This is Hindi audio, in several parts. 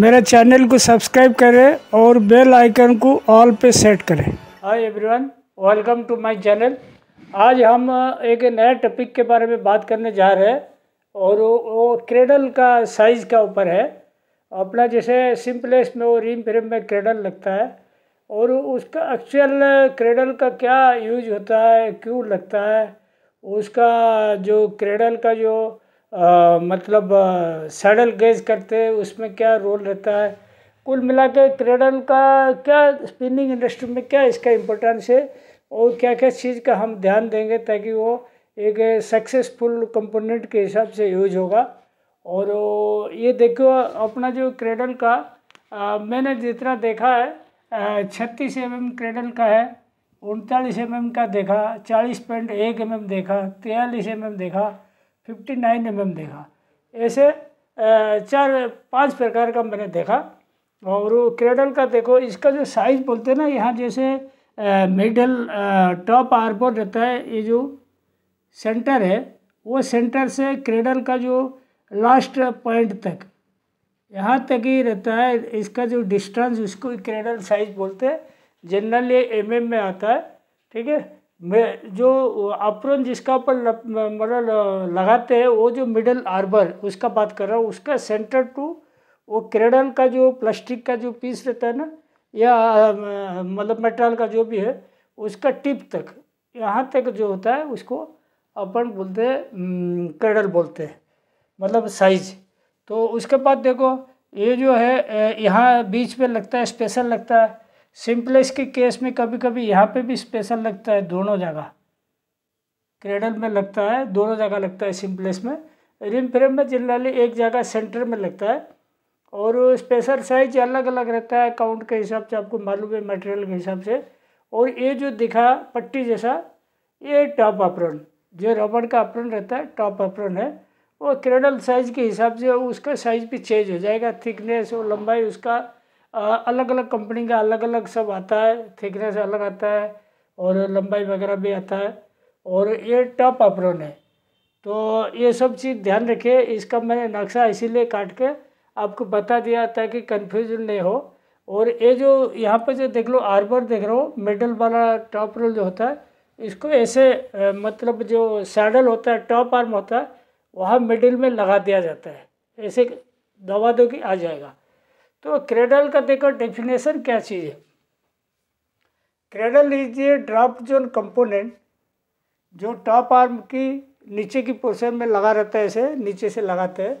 मेरे चैनल को सब्सक्राइब करें और बेल आइकन को ऑल पे सेट करें hi everyone welcome to my channel आज हम एक नए टॉपिक के बारे में बात करने जा रहे हैं और वो, वो क्रेडल का साइज़ का ऊपर है अपना जैसे सिंपलेस में वो रिम फ्रेम में क्रेडल लगता है और उसका एक्चुअल क्रेडल का क्या यूज होता है क्यों लगता है उसका जो क्रेडल का जो आ, मतलब सैडल गेज करते हैं उसमें क्या रोल रहता है कुल मिला के क्रेडल का क्या स्पिनिंग इंडस्ट्री में क्या इसका इम्पोर्टेंस है और क्या क्या चीज़ का हम ध्यान देंगे ताकि वो एक सक्सेसफुल कंपोनेंट के हिसाब से यूज होगा और ये देखो अपना जो क्रेडल का आ, मैंने जितना देखा है छत्तीस एम एम क्रेडल का है उनतालीस एम एम का देखा चालीस पॉइंट एक एम एम देखा तिरालीस एम एम देखा फिफ्टी नाइन एम एम देखा ऐसे चार पांच प्रकार का मैंने देखा और क्रेडल का देखो इसका जो साइज़ बोलते हैं ना यहाँ जैसे मिडल टॉप पर रहता है ये जो सेंटर है वो सेंटर से क्रेडल का जो लास्ट पॉइंट तक यहाँ तक ही रहता है इसका जो डिस्टेंस उसको क्रेडल साइज़ बोलते हैं जनरली एम में आता है ठीक है में जो अप्रोन जिसका पर मतलब लगाते हैं वो जो मिडल आर्बर उसका बात कर रहा हूँ उसका सेंटर टू वो क्रेडल का जो प्लास्टिक का जो पीस रहता है ना या मतलब मेटल का जो भी है उसका टिप तक यहाँ तक जो होता है उसको अपन बोलते हैं क्रेडल बोलते हैं मतलब साइज तो उसके बाद देखो ये जो है यहाँ बीच में लगता है स्पेशल लगता है सिंपलेस के केस में कभी कभी यहाँ पे भी स्पेशल लगता है दोनों जगह क्रेडल में लगता है दोनों जगह लगता है सिंपलेस में रिम फ्रेम में जनरली एक जगह सेंटर में लगता है और स्पेशल साइज अलग अलग रहता है काउंट के हिसाब से आपको मालूम है मटेरियल के हिसाब से और ये जो दिखा पट्टी जैसा ये टॉप अपरन जो रबड़ का अपरन रहता है टॉप अपरन है वो क्रेडल साइज के हिसाब से उसका साइज भी चेंज हो जाएगा थिकनेस और लंबाई उसका अलग अलग कंपनी का अलग अलग सब आता है थिकनेस अलग आता है और लंबाई वगैरह भी आता है और ये टॉप अप्रन है तो ये सब चीज़ ध्यान रखिए इसका मैंने नक्शा इसीलिए काट के आपको बता दिया ताकि कन्फ्यूजन नहीं हो और ये जो यहाँ पर जो देख लो आर्बर देख रहे हो मेडल वाला टॉप रोल जो होता है इसको ऐसे मतलब जो सैडल होता है टॉप आर्म होता है वहाँ मिडिल में लगा दिया जाता है ऐसे दबा दो कि आ जाएगा तो क्रेडल का देखो डेफिनेशन क्या चीज़ है क्रेडल इज ये ड्रॉप जोन कंपोनेंट जो टॉप आर्म की नीचे की पोर्शन में लगा रहता है ऐसे नीचे से लगाते हैं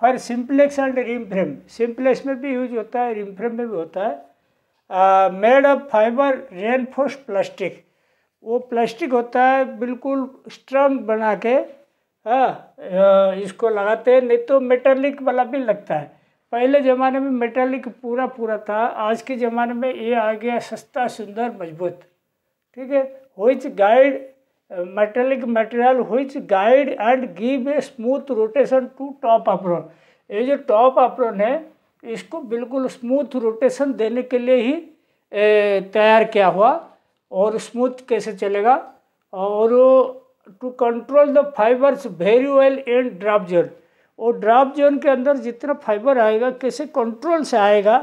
for simplex and rim frame simplex में भी यूज होता है रिम फ्रेम में भी होता है made of fibre reinforced plastic वो प्लास्टिक होता है बिल्कुल स्ट्रांग बना के हाँ, आ, इसको लगाते हैं नहीं तो मेटालिक वाला भी लगता है पहले ज़माने में मेटालिक पूरा पूरा था आज के ज़माने में ये आ गया सस्ता सुंदर मजबूत ठीक है which guide metallic material which guide and give a smooth rotation to top apron ये जो टॉप अप्रोन है इसको बिल्कुल स्मूथ रोटेशन देने के लिए ही तैयार किया हुआ और स्मूथ कैसे चलेगा और to control the fibres very well and drop zone और ड्राप जोन के अंदर जितना फाइबर आएगा कैसे कंट्रोल से आएगा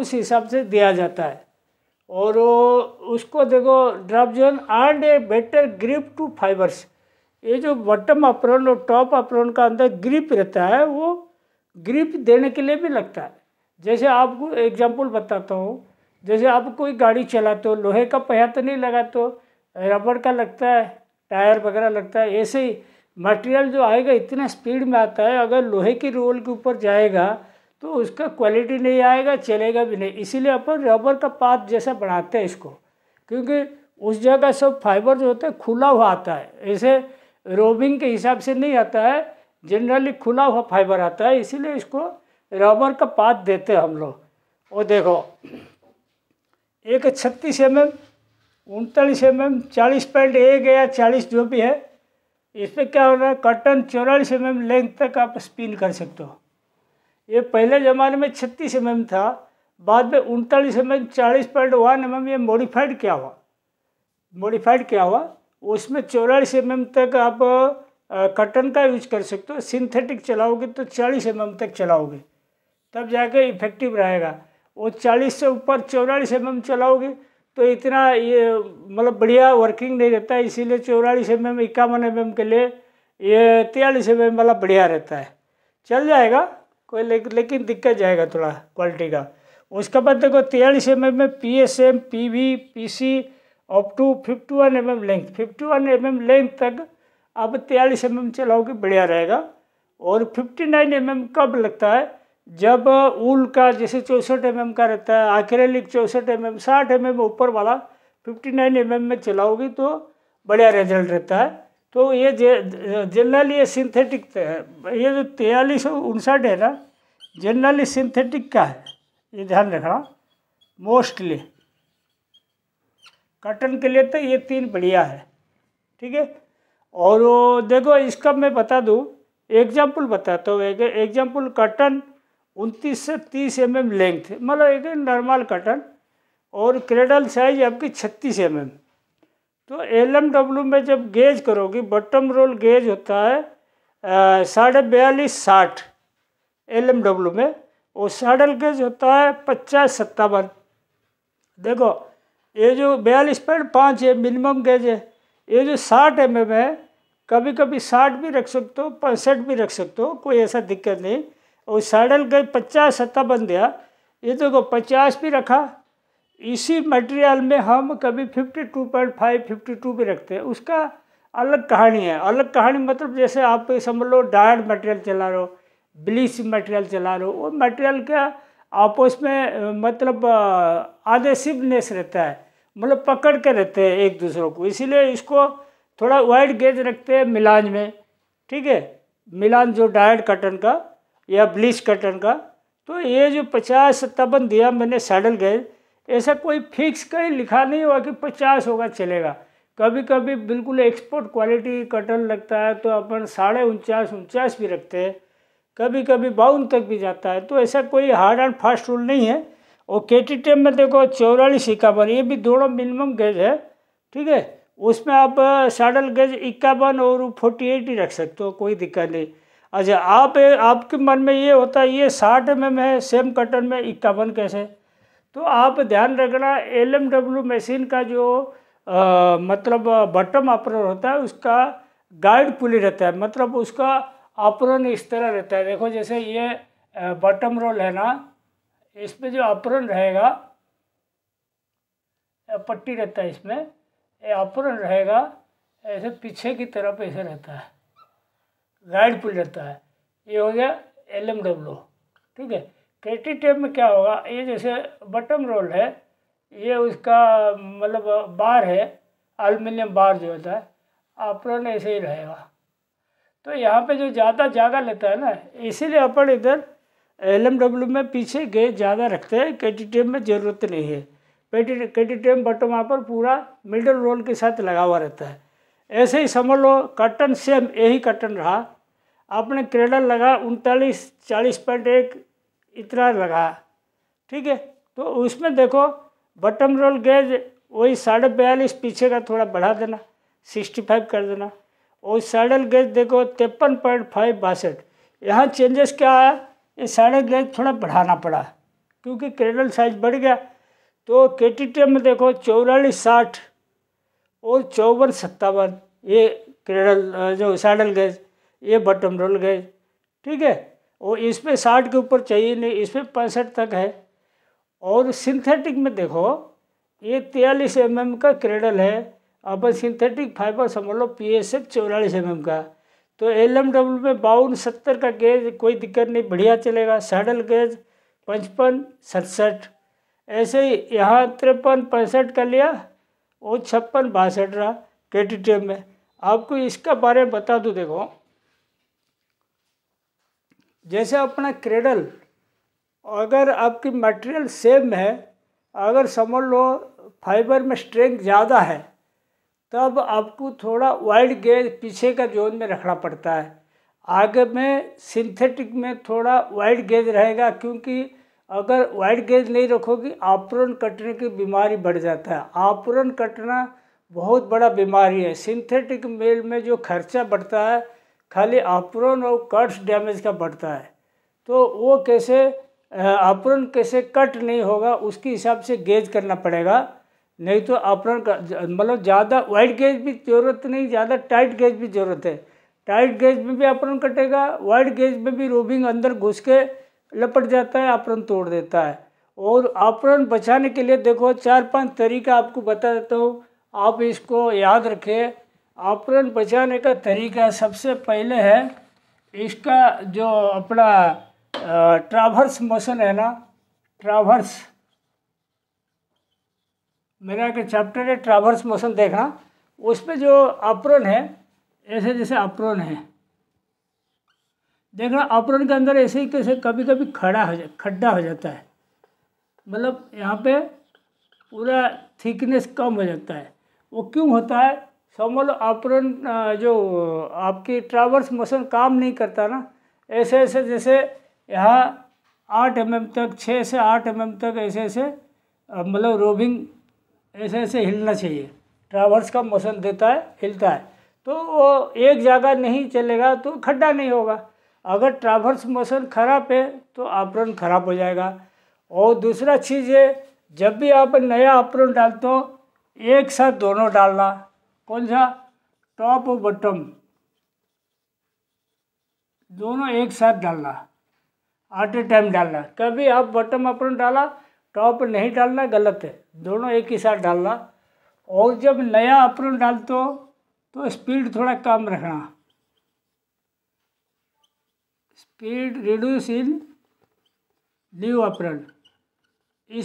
उस हिसाब से दिया जाता है और वो उसको देखो drop zone and a better grip to fibres ये जो बॉटम अपरन और टॉप अप्रन का अंदर ग्रिप रहता है वो ग्रिप देने के लिए भी लगता है जैसे आपको एग्जाम्पल बताता हूँ जैसे आप कोई गाड़ी चलाते हो लोहे का पहिया तो नहीं लगाते हो रबड़ का लगता है टायर वगैरह लगता है ऐसे ही मटेरियल जो आएगा इतना स्पीड में आता है अगर लोहे की रोल के ऊपर जाएगा तो उसका क्वालिटी नहीं आएगा चलेगा भी नहीं इसीलिए अपन रबर का पात जैसा बनाते हैं इसको क्योंकि उस जगह सब फाइबर जो होता है खुला हुआ आता है ऐसे रोबिंग के हिसाब से नहीं आता है जनरली खुला हुआ फाइबर आता है इसीलिए इसको रबर का पात देते हैं हम लोग और देखो एक छत्तीस एम mm, एम उनतालीस एम mm, एम चालीस पॉइंट एक या चालीस जो भी है इस पर क्या हो रहा है कॉटन चौरालीस एम एम लेंथ तक आप स्पिन कर सकते हो ये पहले ज़माने में छत्तीस एम mm एम था बाद में उनतालीस एम mm, एम चालीस पॉइंट वन एम एम ये मॉडिफाइड क्या हुआ मॉडिफाइड क्या हुआ उसमें चौरालीस एम mm एम तक आप कॉटन का यूज कर सकते हो सिंथेटिक चलाओगे तो चालीस एम एम तक चलाओगे तब जाके इफेक्टिव रहेगा और चालीस से ऊपर चौरालीस एम एम चलाओगे तो इतना ये मतलब बढ़िया वर्किंग नहीं रहता है इसीलिए चौरालीस एम एम इक्यावन एम एम के लिए ये तेलिस एम एम वाला बढ़िया रहता है चल जाएगा कोई ले, लेकिन दिक्कत जाएगा थोड़ा क्वालिटी का उसके बाद देखो तेलिस एम एम में P S M P V P C up to fifty one M M length fifty one M M length तक आप तेलिस एम एम चलाओगे बढ़िया रहेगा और फिफ्टी नाइन एम एम कब लगता है जब ऊल का जैसे चौंसठ एम का रहता है आक्रेलिक चौंसठ एम एम साठ एम एम ऊपर वाला फिफ्टी नाइन एम में चलाओगी तो बढ़िया रिजल्ट रहता है तो ये जनरली ये सिंथेटिक ये जो तेयालीस उनसठ है ना जनरली सिंथेटिक का है ये ध्यान रखना मोस्टली कॉटन के लिए तो ये तीन बढ़िया है ठीक है और देखो इसका मैं बता दूँ एग्जाम्पल बताता हूँ एग्जाम्पल कॉटन उनतीस से तीस एम एम लेंथ मतलब एक नॉर्मल कटन और क्रेडल साइज आपकी छत्तीस एम एम तो एल एम डब्ल्यू में जब गेज करोगे बटम रोल गेज होता है साढ़े बयालीस साठ एल एम डब्ल्यू में और साडल गेज होता है पचास सत्तावन देखो ये जो बयालीस पॉइंट पाँच है मिनिमम गेज है ये जो साठ एम एम है कभी कभी साठ भी रख सकते हो पैंसठ भी रख सकते हो कोई ऐसा दिक्कत नहीं और सड़ल गए पचास सत्ता बन हाँ। ये देखो तो पचास भी रखा इसी मटेरियल में हम कभी fifty two point five fifty two भी रखते हैं उसका अलग कहानी है अलग कहानी मतलब जैसे आप समझ लो डायड मटेरियल चला रहे हो ब्लीच मटेरियल चला रहे हो वो मटेरियल का आपस में मतलब आदेशिवनेस रहता है मतलब पकड़ के रहते हैं एक दूसरों को इसीलिए इसको थोड़ा वाइड गेज रखते हैं मिलान में ठीक है मिलान जो डायर्ड कटन का या ब्लीच कटन का तो ये जो पचास सत्तावन दिया मैंने सैडल गेज ऐसा कोई फिक्स कहीं लिखा नहीं हुआ कि पचास होगा चलेगा कभी कभी बिल्कुल एक्सपोर्ट क्वालिटी कटन लगता है तो अपन साढ़े उनचास उनचास भी रखते हैं कभी कभी बावन तक भी जाता है तो ऐसा कोई हार्ड एंड फास्ट रूल नहीं है और के टी टेम में देखो चौरालीस इक्यावन ये भी दोनों मिनिमम गेज है ठीक है उसमें आप सैडल गेज इक्यावन और फोर्टी एट ही रख सकते हो कोई दिक्कत नहीं अच्छा आप आपके मन में ये होता है ये साठ एम mm एम है सेम कटन में इक्यावन कैसे तो आप ध्यान रखना एल एम डब्ल्यू मशीन का जो आ, मतलब बटम ऑपरन होता है उसका गाइड पुली रहता है मतलब उसका ऑपरन इस तरह रहता है देखो जैसे ये बटम रोल है ना इस पर जो ऑपरन रहेगा पट्टी रहता है इसमें ये ऑपरन रहेगा ऐसे पीछे की तरफ ऐसे रहता है गाइड पुल रहता है ये हो गया एल एम डब्ल्यू ठीक है कैटी टेप में क्या होगा ये जैसे बटम रोल है ये उसका मतलब बार है अलमिनियम बार जो होता है आपरन ऐसे ही रहेगा तो यहाँ पे जो ज़्यादा जगह लेता है ना इसीलिए अपन इधर एल एम डब्ल्यू में पीछे गए ज़्यादा रखते हैं कैटी टेप में ज़रूरत नहीं है पेटी कैटी टेप बटम वहाँ पर पूरा मिडल रोल के साथ लगा हुआ रहता है ऐसे ही समझ लो कटन सेम यही कटन रहा आपने क्रेडल लगा उनतालीस चालीस पॉइंट एक इतना लगा ठीक है तो उसमें देखो बटम रोल गेज वही साढ़े बयालीस पीछे का थोड़ा बढ़ा देना सिक्सटी फाइव कर देना और सैडल गेज देखो तिरपन पॉइंट फाइव बासठ यहाँ चेंजेस क्या आया ये सैडल गेज थोड़ा बढ़ाना पड़ा क्योंकि क्रेडल साइज बढ़ गया तो के टी टी में देखो चौरालीस साठ और चौवन सत्तावन ये क्रेडल जो सैडल गेज ये बटन रोल गए ठीक है और इस पर साठ के ऊपर चाहिए नहीं इस पर पैंसठ तक है और सिंथेटिक में देखो ये तियालीस एम mm का क्रेडल है अपन सिंथेटिक फाइबर समझ लो पी एस एफ चौरालीस एम का तो एल एम डब्ल्यू में बावन सत्तर का गेज कोई दिक्कत नहीं बढ़िया चलेगा सैडल गेज पचपन सड़सठ ऐसे ही यहाँ तिरपन पैंसठ का लिया और छप्पन बासठ रहा के टी टी एम में आपको इसका बारे में बता दूँ देखो जैसे अपना क्रेडल अगर आपकी मटेरियल सेम है अगर समझ लो फाइबर में स्ट्रेंथ ज़्यादा है तब आपको थोड़ा वाइड गेज पीछे का जोन में रखना पड़ता है आगे में सिंथेटिक में थोड़ा वाइड गेज रहेगा क्योंकि अगर वाइड गेज नहीं रखोगे आपुरन कटने की बीमारी बढ़ जाता है आपरन कटना बहुत बड़ा बीमारी है सिंथेटिक मेल में जो खर्चा बढ़ता है खाली आप्रन और कट्स डैमेज का बढ़ता है तो वो कैसे आप्रन कैसे कट नहीं होगा उसके हिसाब से गेज करना पड़ेगा नहीं तो आप्रन का मतलब ज़्यादा वाइड गेज भी ज़रूरत नहीं ज़्यादा टाइट गेज भी ज़रूरत है टाइट गेज में भी आपरन कटेगा वाइड गेज में भी रूबिंग अंदर घुस के लपट जाता है आपरन तोड़ देता है और आपरन बचाने के लिए देखो चार पांच तरीका आपको बता देता हूँ आप इसको याद रखें ऑपरेंट बचाने का तरीका सबसे पहले है इसका जो अपना ट्रावर्स मोशन है ना ट्रावर्स मेरा एक चैप्टर है ट्रावर्स मोशन देखना उसमें जो अप्रोन है ऐसे जैसे अपरन है देखना अप्रोन के अंदर ऐसे ही कैसे कभी कभी खड़ा हो जा खड्डा हो जाता है मतलब यहाँ पे पूरा थिकनेस कम हो जाता है वो क्यों होता है समल ऑपरन जो आपकी ट्रावर्स मोशन काम नहीं करता ना ऐसे ऐसे जैसे यहाँ आठ एम mm तक छः से आठ एम mm तक ऐसे ऐसे मतलब रोबिंग ऐसे ऐसे हिलना चाहिए ट्रावर्स का मोशन देता है हिलता है तो वो एक जगह नहीं चलेगा तो खड्डा नहीं होगा अगर ट्रावर्स मोशन खराब है तो आपरन खराब हो जाएगा और दूसरा चीज़ है जब भी आप नया आपरन डालते हो एक साथ दोनों डालना कौन सा टॉप और बॉटम दोनों एक साथ डालना एट ए टाइम डालना कभी आप बॉटम अपन डाला टॉप नहीं डालना गलत है दोनों एक ही साथ डालना और जब नया अपन डालते हो तो स्पीड थोड़ा कम रखना speed reduce in new apron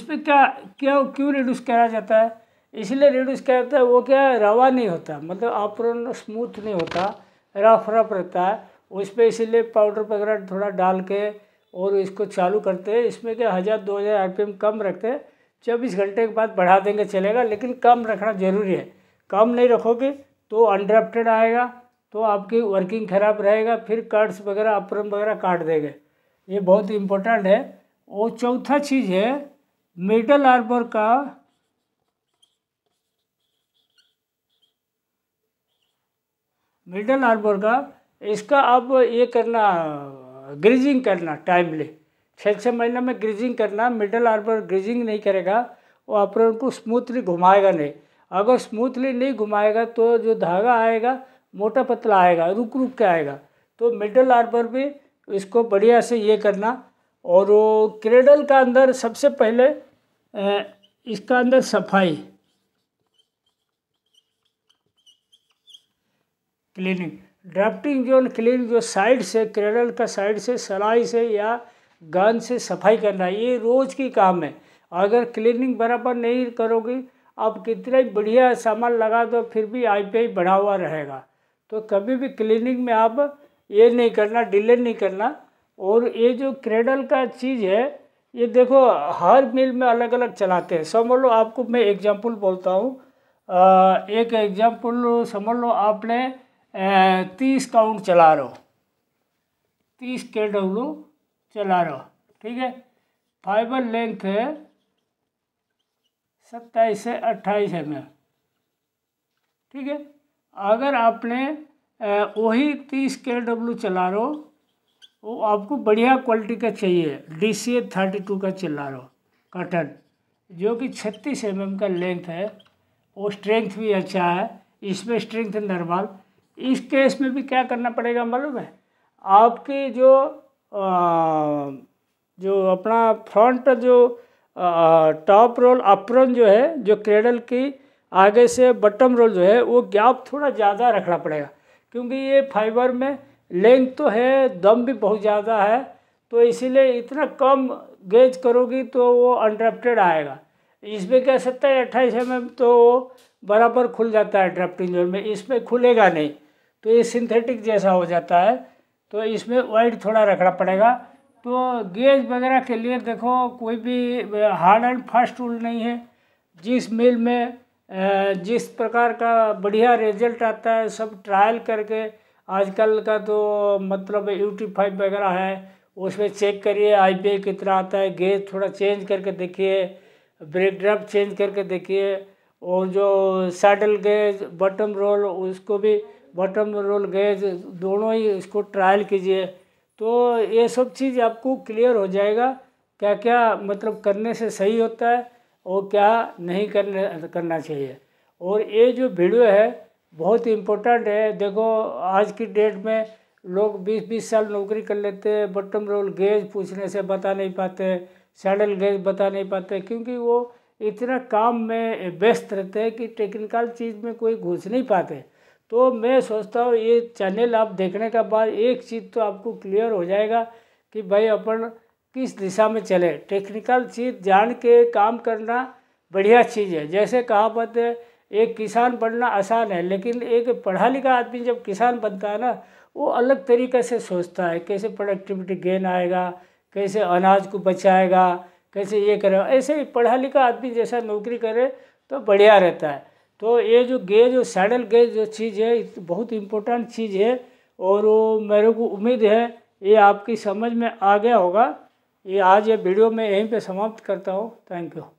पर क्या क्या क्यों रिड्यूस करा जाता है इसीलिए रेडियस क्या होता है वो क्या है रवा नहीं होता मतलब ऑपरन स्मूथ नहीं होता रफ रफ रहता है उस पर इसीलिए पाउडर वगैरह थोड़ा डाल के और इसको चालू करते हैं इसमें क्या हज़ार दो हज़ार आर कम रखते हैं चौबीस घंटे के बाद बढ़ा देंगे चलेगा लेकिन कम रखना ज़रूरी है कम नहीं रखोगे तो अनड्राफ्टेड आएगा तो आपकी वर्किंग खराब रहेगा फिर कार्ड्स वगैरह अपरम वगैरह काट देंगे ये बहुत इम्पोर्टेंट है और चौथा चीज़ है मिडल आर्बर का मिडल आर्बर का इसका अब ये करना ग्रीजिंग करना टाइमली छः छः महीने में ग्रीजिंग करना मिडल आर्बर ग्रीजिंग नहीं करेगा वो अपरन को स्मूथली घुमाएगा नहीं अगर स्मूथली नहीं घुमाएगा तो जो धागा आएगा मोटा पतला आएगा रुक रुक के आएगा तो मिडल आर्बर भी इसको बढ़िया से ये करना और वो क्रेडल का अंदर सबसे पहले इसका अंदर सफाई क्लीनिंग ड्राफ्टिंग जो क्लीन जो साइड से क्रेडल का साइड से सलाई से या गन से सफाई करना ये रोज़ की काम है अगर क्लीनिंग बराबर नहीं करोगे आप कितना ही बढ़िया सामान लगा दो फिर भी आई आईपीआई बढ़ा हुआ रहेगा तो कभी भी क्लीनिंग में आप ये नहीं करना डिले नहीं करना और ये जो क्रेडल का चीज़ है ये देखो हर मिल में अलग अलग चलाते हैं समझ लो आपको मैं एग्जाम्पल बोलता हूँ एक एग्जाम्पल समझ लो आपने तीस काउंट चला रहो तीस के डब्लू चला रहो ठीक है फाइबर लेंथ है सत्ताईस से अट्ठाईस एम एम ठीक है अगर आपने वही तीस के डब्लू चला रहो वो आपको बढ़िया क्वालिटी का चाहिए D C A thirty two का चला रहो कटन जो कि छत्तीस एम एम का लेंथ है वो स्ट्रेंथ भी अच्छा है इसमें स्ट्रेंथ नर्मल इस केस में भी क्या करना पड़ेगा मालूम है आपकी जो आ, जो अपना फ्रंट जो टॉप रोल अपरन जो है जो क्रेडल की आगे से बटम रोल जो है वो गैप थोड़ा ज़्यादा रखना पड़ेगा क्योंकि ये फाइबर में लेंथ तो है दम भी बहुत ज़्यादा है तो इसीलिए इतना कम गेज करोगी तो वो अनड्राफ्टेड आएगा इसमें क्या हैं अट्ठाईस एम mm तो बराबर खुल जाता है ड्राफ्टिंग जोन में इसमें खुलेगा नहीं तो ये सिंथेटिक जैसा हो जाता है तो इसमें वाइड थोड़ा रखना पड़ेगा तो गेज वगैरह के लिए देखो कोई भी हार्ड एंड फास्ट रूल नहीं है जिस मिल में जिस प्रकार का बढ़िया रिजल्ट आता है सब ट्रायल करके आजकल का तो मतलब यूटी फाइव वगैरह है उसमें चेक करिए आई कितना आता है गेज थोड़ा चेंज करके देखिए ब्रेक ड्रप चेंज करके देखिए और जो सैडल गेज बटम रोल उसको भी बॉटम रोल गए दोनों ही इसको ट्रायल कीजिए तो ये सब चीज़ आपको क्लियर हो जाएगा क्या क्या मतलब करने से सही होता है और क्या नहीं करने करना चाहिए और ये जो वीडियो है बहुत इम्पोर्टेंट है देखो आज की डेट में लोग 20-20 साल नौकरी कर लेते हैं बटम रोल गेज पूछने से बता नहीं पाते सैडल गेज बता नहीं पाते क्योंकि वो इतना काम में व्यस्त रहते हैं कि टेक्निकल चीज़ में कोई घुस नहीं पाते तो मैं सोचता हूँ ये चैनल आप देखने के बाद एक चीज़ तो आपको क्लियर हो जाएगा कि भाई अपन किस दिशा में चले टेक्निकल चीज़ जान के काम करना बढ़िया चीज़ है जैसे कहा है एक किसान बनना आसान है लेकिन एक पढ़ा लिखा आदमी जब किसान बनता है ना वो अलग तरीके से सोचता है कैसे प्रोडक्टिविटी गेन आएगा कैसे अनाज को बचाएगा कैसे ये करेगा ऐसे ही पढ़ा लिखा आदमी जैसा नौकरी करे तो बढ़िया रहता है तो ये जो गेज और सैडल गेज जो चीज़ है बहुत इम्पोर्टेंट चीज़ है और वो मेरे को उम्मीद है ये आपकी समझ में आ गया होगा ये आज ये वीडियो मैं यहीं पे समाप्त करता हूँ थैंक यू